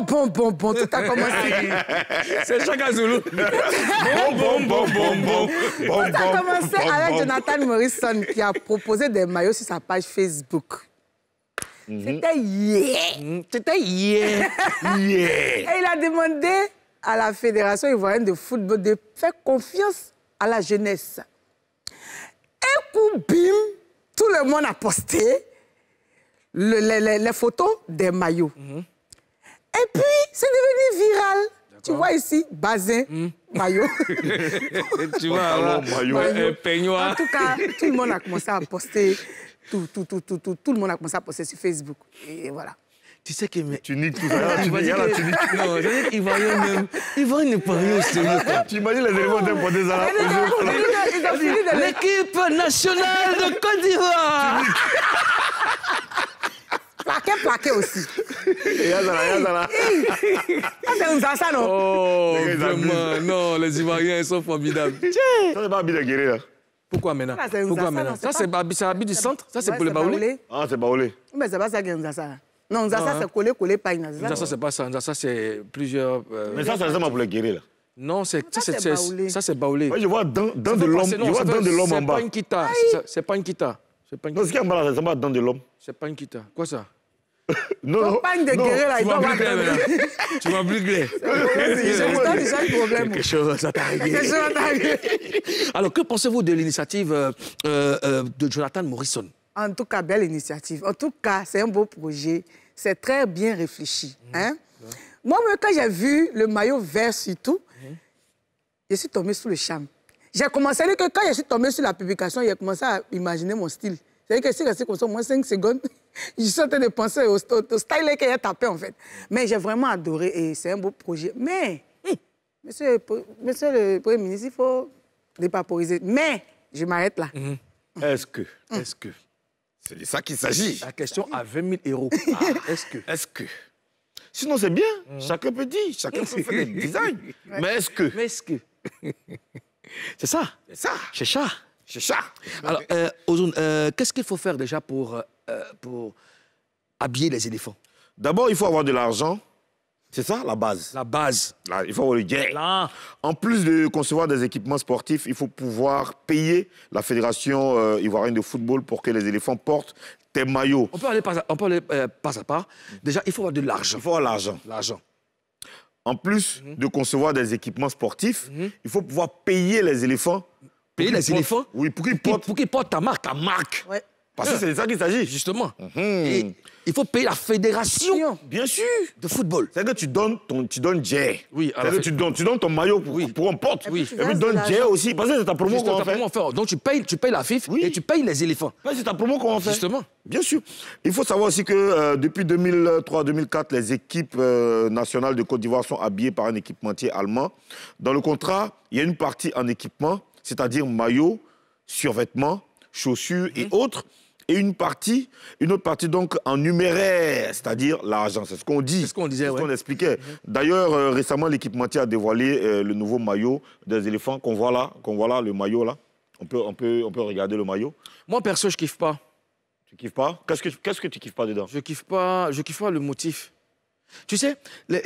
Bon, bon, bon, bon, tout a commencé. C'est Chaka Zulu. Bon, bon, bon, bon, bon. Tout a commencé avec Jonathan Morrison qui a proposé des maillots sur sa page Facebook. Mhm. C'était yeah. Mhm. C'était yeah. yeah. Et il a demandé à la Fédération ivoirienne de football de faire confiance à la jeunesse. Et coup, bim, tout le monde a posté le, le, le, les photos des maillots. Mm -hmm. Et puis, c'est devenu viral. Tu vois ici, bazin, hmm. maillot. tu vois, alors, maillot, maillot. peignoir. En tout cas, tout le monde a commencé à poster. Tout, tout, tout, tout, tout, tout le monde a commencé à poster sur Facebook. Et voilà. Tu sais que... Mais... Tu niques tout ça. tu vas dire là, Tu non, je veux dire qu'Ivoirien même... va n'est pas rien au sérieux. Tu imagines les éléments d'un pointé ça L'équipe nationale de Côte d'Ivoire est plaqué aussi. Yazala, Yazala. C'est un ça, non Oh, vraiment, non, les Ivoiriens, ils sont formidables. Ça, c'est pas Abid Aguirre, là. Pourquoi maintenant ah, Pourquoi maintenant Ça, c'est Abid du centre Ça, c'est pour les baoulés Ah, c'est baoulé. Mais c'est pas ça qui est ça? Non, ça ah, hein. c'est collé, collé, pas Nzassa. Ça c'est pas ça. ça c'est plusieurs... Euh, Mais ça, c'est un pour les guérir, là. Non, c'est ça, c'est baoulé. je vois dans, de l'homme, je vois dans de l'homme en bas. C'est pas une kita. C'est pas une kita. C'est pas une mal, C'est pas dans de l'homme. C'est pas une kita. Quoi ça non, non. Campagne de là, Tu m'as plus C'est un problème. Quelque chose, ça t'arrive. Quelque chose, ça Alors, que pensez-vous de l'initiative euh, euh, euh, de Jonathan Morrison En tout cas, belle initiative. En tout cas, c'est un beau projet. C'est très bien réfléchi. Mmh. Hein? moi Moi, quand j'ai vu le maillot vert surtout, tout je suis tombé sous le charme. J'ai commencé à dire que quand je suis tombé sur la publication, j'ai commencé à imaginer mon style. cest à que si je comme ça moins 5 secondes, je suis en train de penser au, style qu'il a tapé, en fait. Mais j'ai vraiment adoré et c'est un beau projet. Mais, hum, monsieur, monsieur, le Premier ministre, il faut dépaporiser. Mais, je m'arrête là. Mhm. Hum. Est-ce que, hum. est-ce que... C'est de ça qu'il s'agit. La question à 20 000 euros. Ah, ah, est-ce que... Est-ce que... Sinon, c'est bien. Chacun peut dire, chacun peut faire des designs. Mais est-ce que... Mais est-ce que... c'est ça. C'est ça. C'est ça. C'est ça. Alors, euh, euh qu'est-ce qu'il faut faire déjà pour euh, euh, pour habiller les éléphants D'abord, il faut avoir de l'argent. C'est ça, la base La base. il faut avoir le gain. En plus de concevoir des équipements sportifs, il faut pouvoir payer la Fédération euh, ivoirienne de football pour que les éléphants portent tes maillots. On peut aller euh, pas à, pas, Déjà, il faut avoir de l'argent. Il faut avoir l'argent. L'argent. En plus mhm. de concevoir des équipements sportifs, mhm. il faut pouvoir payer les éléphants. Payer les éléphants Oui, pour qu'ils portent... Pour qu'ils portent ta marque. Ta marque. Ouais. Parce que euh. c'est de ça qu'il s'agit. Justement. il faut payer la fédération. Bien sûr. De football. C'est que tu donnes ton, tu donnes Jay. Oui. tu donnes, tu donnes ton maillot pour, pour un pote. Oui. Et puis tu donnes Jay aussi. Parce que c'est ta promo qu'on fait. Donc tu payes, tu payes la FIF et tu payes les éléphants. c'est ta promo qu'on fait. Justement. Bien sûr. Il faut savoir aussi que euh, depuis 2003-2004, les équipes euh, nationales de Côte d'Ivoire sont habillées par un équipementier allemand. Dans le contrat, il y a une partie en équipement, c'est-à-dire maillot, survêtement, chaussures et mhm. autres et une partie, une autre partie donc en numéraire, c'est-à-dire l'argent. C'est ce qu'on dit. C'est ce qu'on disait, ce qu'on expliquait. Mm-hmm. D'ailleurs, récemment, euh, récemment, l'équipementier a dévoilé euh, le nouveau maillot des éléphants qu'on voit là, qu'on voit le maillot là. On peut, peut, on peut regarder le maillot. Moi perso, je kiffe pas. Tu kiffes pas Qu'est-ce que, que tu kiffes pas dedans Je kiffe pas, je kiffe pas le motif. Tu sais,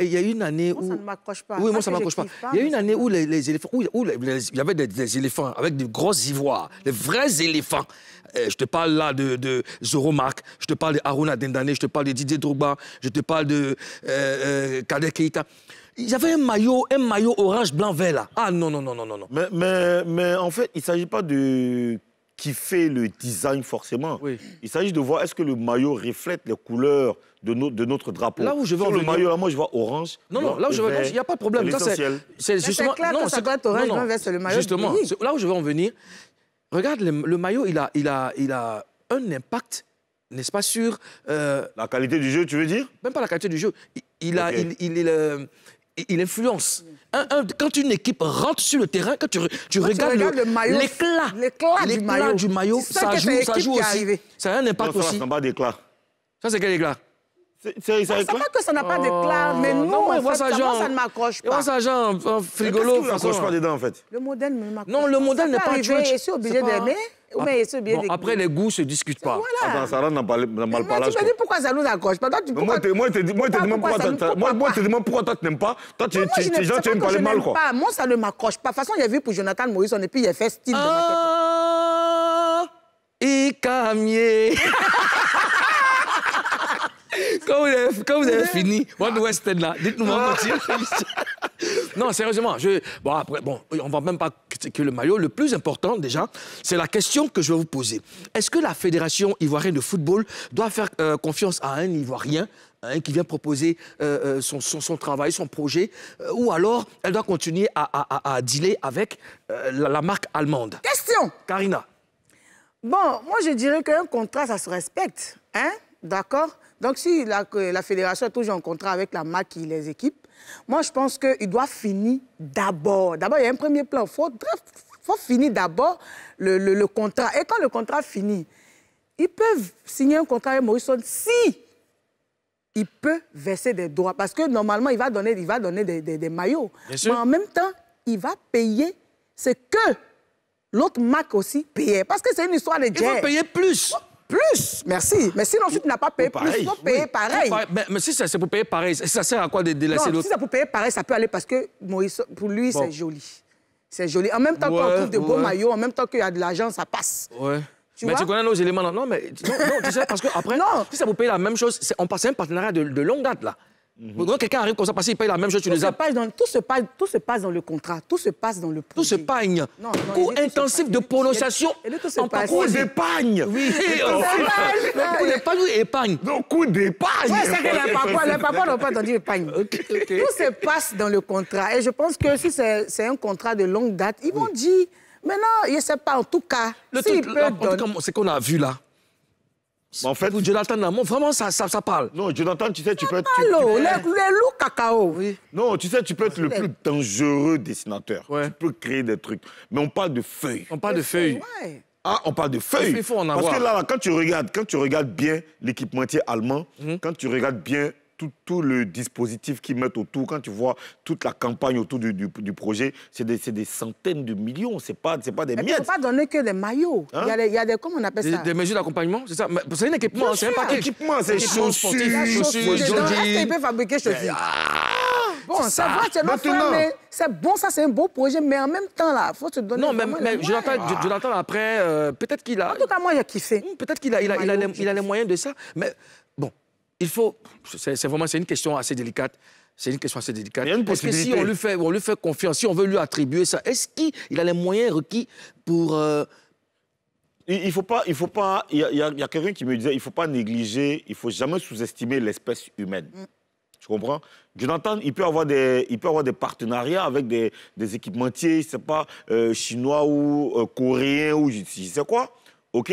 il y a une année où. Ça ne m'accroche pas. Oui, moi, ça ne m'accroche pas. Il y a une année où les, éléphants. il y avait des, éléphants avec des grosses ivoires, les vrais éléphants. Eh, je te parle là de, de Zoromark, je te parle de Haruna Dendane, je te parle de Didier Drogba, je te parle de euh, euh, Kader Keita. Il avaient un maillot, un maillot orange, blanc, vert là. Ah non, non, non, non, non. Mais, mais, mais en fait, il ne s'agit pas de qui fait le design forcément. Il s'agit de voir est-ce que le maillot reflète les couleurs de, de notre drapeau. Là où je veux Sur le maillot, là, moi, je vois orange. Non, non, là où je veux il n'y a pas de problème. C'est justement... le maillot. Justement, là où je veux en venir, regarde, le, maillot, il a, il, a, il a un impact, n'est-ce pas, sur... Euh, la qualité du jeu, tu veux dire Même pas la qualité du jeu. Il, il a... Il, il influence. quand une équipe rentre sur le terrain, quand tu, regardes, l'éclat, l'éclat du maillot, ça, joue, ça joue aussi. Ça a un impact non, ça aussi. ça, c'est quel éclat ah, ça pas que ça n'a pas de oh, clair, mais nous, non, mais en fait, ça, genre, moi, ça ne m'accroche pas. ça, genre, euh, frigolo. Qu'est-ce n'accroche pas dedans, en fait Le modèle ne m'accroche pas. Non, le modèle n'est pas church. Je suis obligé d'aimer. Mais bon, après, les goûts ne se discutent pas. Voilà. Attends, ça rentre dans, pas mal Mais Tu me dis pourquoi ça nous accroche pas. Toi, tu, pourquoi... Moi, je te dis pourquoi toi, tu n'aimes pas. Toi, tu tu, gens, tu aimes parler mal. Quoi. Moi, ça ne m'accroche pas. De toute façon, j'ai vu pour Jonathan on et puis il a fait style. Ah, camier quand vous avez, fini là, dites-nous ah. Non, sérieusement, je... bon, après, bon, on va même pas que le maillot. Le plus important, déjà, c'est la question que je vais vous poser. Est-ce que la Fédération ivoirienne de football doit faire euh, confiance à un Ivoirien hein, qui vient proposer euh, euh, son, travail, son projet, ou alors elle doit continuer à, dealer avec la, marque allemande. Question Karina. Bon, moi je dirais qu'un contrat, ça se respecte, hein, d'accord donc si la, fédération est toujours en contrat avec la MAC qui les équipe, moi je pense qu'il doit finir d'abord. D'abord, il y a un premier plan. Il faut, faut, finir d'abord le, contrat. Et quand le contrat finit, ils peuvent signer un contrat avec Morrison si il peut verser des droits. Parce que normalement, il va donner, il va donner des, maillots. Mais en même temps, il va payer ce que l'autre MAC aussi payait. Parce que c'est une histoire de jet. Il va payer plus plus. Merci. Mais sinon, si tu n'as pas payé plus, il faut payer pareil. Mais, si c'est pour payer pareil, ça sert à quoi de, laisser l'autre Si c'est pour payer pareil, ça peut aller parce que pour lui, c'est joli. C'est joli. En même temps qu'on trouve de beaux maillots, en même temps qu'il y a de l'argent, ça passe. Ouais. mais tu connais nos éléments là. Non, mais non, tu sais, parce que après, non. si ça vous payer la même chose, on passe un partenariat de longue date là. Mhm. quelqu'un arrive comme ça parce qu'il paye la même chose, tu tout tout, se passe, tout se passe dans le contrat, tout se passe dans le Tout se pagne. intensif de prononciation en d'épargne. Oui, d'épargne, Donc d'épargne. c'est les papas, les papas n'ont pas entendu épargne. Tout se passe dans le contrat. Et je pense que si c'est un contrat de longue date, ils vont dire, mais non, je ne sais pas, en tout cas, le si tout, ce qu'on a vu là en fait, Jonathan vraiment, ça, parle. Non, Jonathan, tu sais, tu peux être. Non, tu sais, tu peux être le plus dangereux dessinateur. Tu peux créer des trucs. Mais on parle de feuilles. On parle de feuilles. Ah, on parle de feuilles. Parce que là, quand tu regardes, quand tu regardes bien l'équipementier allemand, mhm. quand tu regardes bien tout, le dispositif qu'ils mettent autour, quand tu vois toute la campagne autour du, du, projet, c'est des, des, centaines de millions, c'est pas, pas des miettes. Il ne pas donner que des maillots. Il, hein y a des, il, y a comment on appelle ça Des, des mesures d'accompagnement, c'est ça C'est un équipement, c'est un paquet. équipement, c'est chaussures, chaussures, Est-ce qu'il peut fabriquer chaussures ah, Bon, ça, va, tu mais c'est bon, ça, c'est un beau projet, mais en même temps, là, il faut se donner. Non, mais, mais Jonathan, après, euh, peut-être qu'il a. En tout cas, moi, j'ai kiffé. Peut-être qu'il a, il a, il a, a les moyens de ça. Mais il faut. C'est vraiment une question assez délicate. C'est une question assez délicate. Parce que si on lui, fait, on lui fait confiance, si on veut lui attribuer ça, est-ce qu'il a les moyens requis pour. Euh, il, ne faut pas, il faut pas. Il y a, quelqu'un qui me disait, il faut pas négliger, il faut jamais sous-estimer l'espèce humaine. Mm. Tu comprends Jonathan, il peut avoir des, il peut avoir des partenariats avec des, équipementiers, je sais pas, euh, chinois ou euh, coréens ou je, ne sais quoi. OK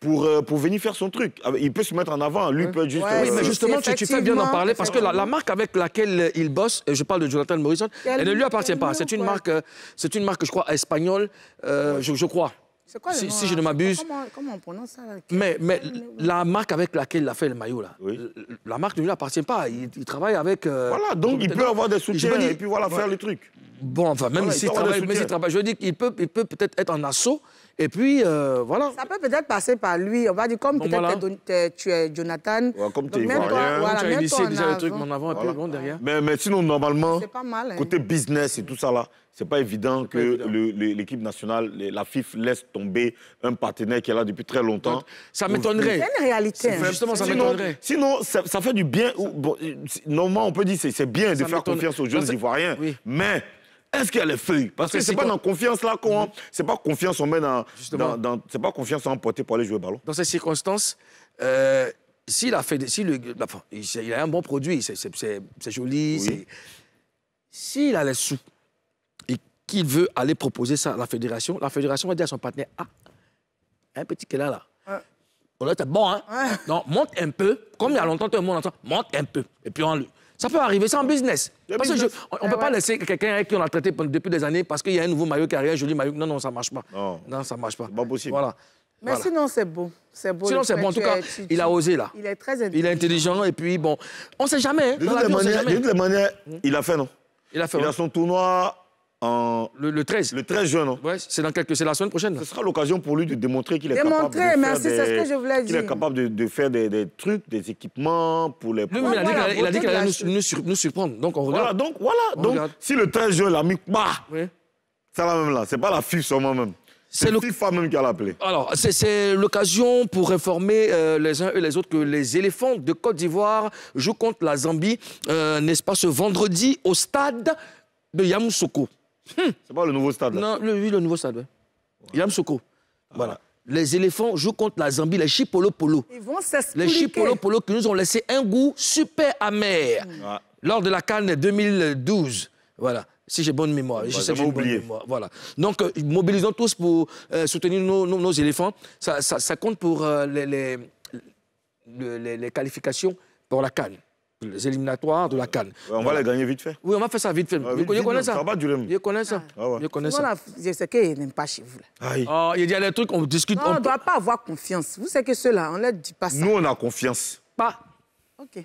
pour, euh, pour venir faire son truc. Ah, il peut se mettre en avant, lui peut juste... Oui, euh, mais justement, tu, fais bien en parler, parce que la, marque avec laquelle il bosse, euh, je parle de Jonathan Morrison, elle, ne lui appartient pas. C'est une, marque, c'est une marque, je crois, espagnole, je, crois. quoi si, si je ne m'abuse. Comment, on prononce ça Mais, mais la marque avec laquelle il a fait le maillot, là, la marque ne lui appartient pas. Il, travaille avec. voilà, donc il peut avoir des soutiens et puis voilà, faire le truc. Bon, enfin, même s'il travaille, mais veux travaille, je qu'il peut peut-être être en assaut et puis, euh, voilà. Ça peut peut-être passer par lui. On va dire, comme peut-être tu es Jonathan. comme tu es ivoirien. tu as initié déjà le en avant et derrière. Mais, sinon, normalement, hein. côté business et tout ça, là, c'est pas évident que l'équipe nationale, la FIF, laisse tomber un partenaire qui est là depuis très longtemps. Ça m'étonnerait. C'est une réalité. Hein. Justement, ça m'étonnerait. Sinon, ça, fait du bien. Euh, normalement, on peut dire que c'est bien de faire confiance aux jeunes Ivoiriens. Mais est-ce qu'il y a les feuilles Parce que c'est pas dans confiance là qu'on. Hein. Mm-hmm. C'est pas confiance on met dans. c'est pas confiance emportée pour aller jouer au ballon. Dans ces circonstances, euh, s'il a fait, il a un bon produit, c'est joli. S'il a les sous et qu'il veut aller proposer ça à la fédération, la fédération va dire à son partenaire Ah, un petit qu'elle a là. On bon, hein Non, monte un peu. Comme il y a longtemps, tout monde entend, monte un peu. Et puis on le. Ça peut arriver, c'est un business. on ne peut ah pas laisser quelqu'un avec qui on a traité depuis des années parce qu'il y a un nouveau maillot qui arrive, un joli maillot. Non, non, ça ne marche pas. Non, ça ne marche pas. pas possible. Voilà. Mais sinon, c'est beau. Sinon, c'est bon. En tout cas, il a osé, là. Il est très intelligent. Il est intelligent, et puis, bon, on ne sait jamais. Hein. De, les manière, il a fait, non Il a fait, Il a son tournoi le, 13 Le 13 juin, non c'est dans quelques... la semaine prochaine. Ce sera l'occasion pour lui de démontrer qu'il est, est capable de, faire des, trucs, des équipements pour les... il a dit qu'il allait, nous, surprendre, donc on regarde. Voilà, donc, voilà. donc si le 13 juin, la mis, bah, ça va même là, c'est pas la sur moi même. C'est le... FIFA même qui a appelé. Alors, c'est l'occasion pour informer euh, les uns et les autres que les éléphants de Côte d'Ivoire jouent contre la Zambie, euh, n'est-ce pas, ce vendredi au stade de Yamoussoukro. C'est pas le nouveau stade Non, oui, le nouveau stade. Il y Soko. Ah. Voilà. Les éléphants jouent contre la Zambie, les Chipolo Polo. Ils vont s'expliquer. Les Chipolo Polo qui nous ont laissé un goût super amer ah. lors de la Cannes 2012. Voilà. Si j'ai bonne mémoire. je sais pas oublier. Voilà. Donc, euh, mobilisons tous pour euh, soutenir nos, éléphants. Ça, compte pour euh, les, les, les, qualifications pour la Cannes les éliminatoires de la Cannes. on va les gagner vite fait. Oui, on va faire ça vite fait. Vous connaissez ça. Ça connaissent Je connais ça. Je connais ça. Je sais qu'ils n'aiment pas chez vous. Là. Ah, il y a des trucs, on discute. on ne doit pas avoir confiance. Vous savez que ceux-là, on ne leur dit pas ça. Nous, on a confiance. Pas. OK.